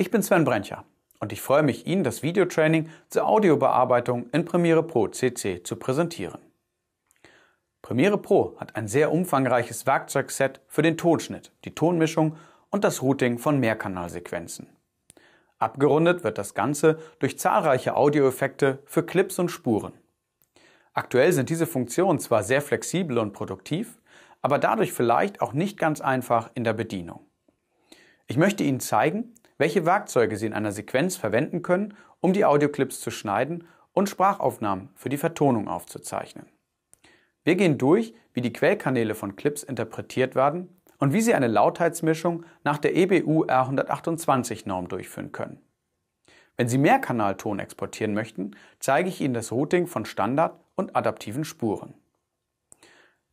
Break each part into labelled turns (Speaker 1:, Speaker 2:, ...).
Speaker 1: Ich bin Sven Brencher und ich freue mich, Ihnen das Videotraining zur Audiobearbeitung in Premiere Pro CC zu präsentieren. Premiere Pro hat ein sehr umfangreiches Werkzeugset für den Tonschnitt, die Tonmischung und das Routing von Mehrkanalsequenzen. Abgerundet wird das Ganze durch zahlreiche Audioeffekte für Clips und Spuren. Aktuell sind diese Funktionen zwar sehr flexibel und produktiv, aber dadurch vielleicht auch nicht ganz einfach in der Bedienung. Ich möchte Ihnen zeigen, welche Werkzeuge Sie in einer Sequenz verwenden können, um die Audioclips zu schneiden und Sprachaufnahmen für die Vertonung aufzuzeichnen. Wir gehen durch, wie die Quellkanäle von Clips interpretiert werden und wie Sie eine Lautheitsmischung nach der EBU R128-Norm durchführen können. Wenn Sie mehr Kanalton exportieren möchten, zeige ich Ihnen das Routing von Standard- und adaptiven Spuren.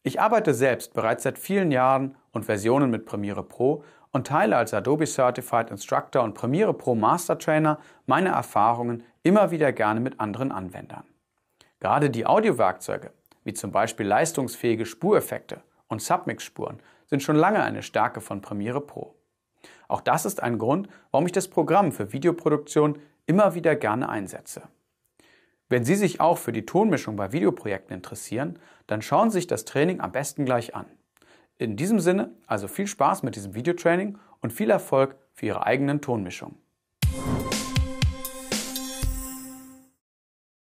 Speaker 1: Ich arbeite selbst bereits seit vielen Jahren und Versionen mit Premiere Pro und teile als Adobe Certified Instructor und Premiere Pro Master Trainer meine Erfahrungen immer wieder gerne mit anderen Anwendern. Gerade die Audiowerkzeuge, wie zum Beispiel leistungsfähige Spureffekte und Submix-Spuren, sind schon lange eine Stärke von Premiere Pro. Auch das ist ein Grund, warum ich das Programm für Videoproduktion immer wieder gerne einsetze. Wenn Sie sich auch für die Tonmischung bei Videoprojekten interessieren, dann schauen Sie sich das Training am besten gleich an. In diesem Sinne also viel Spaß mit diesem Videotraining und viel Erfolg für Ihre eigenen Tonmischungen.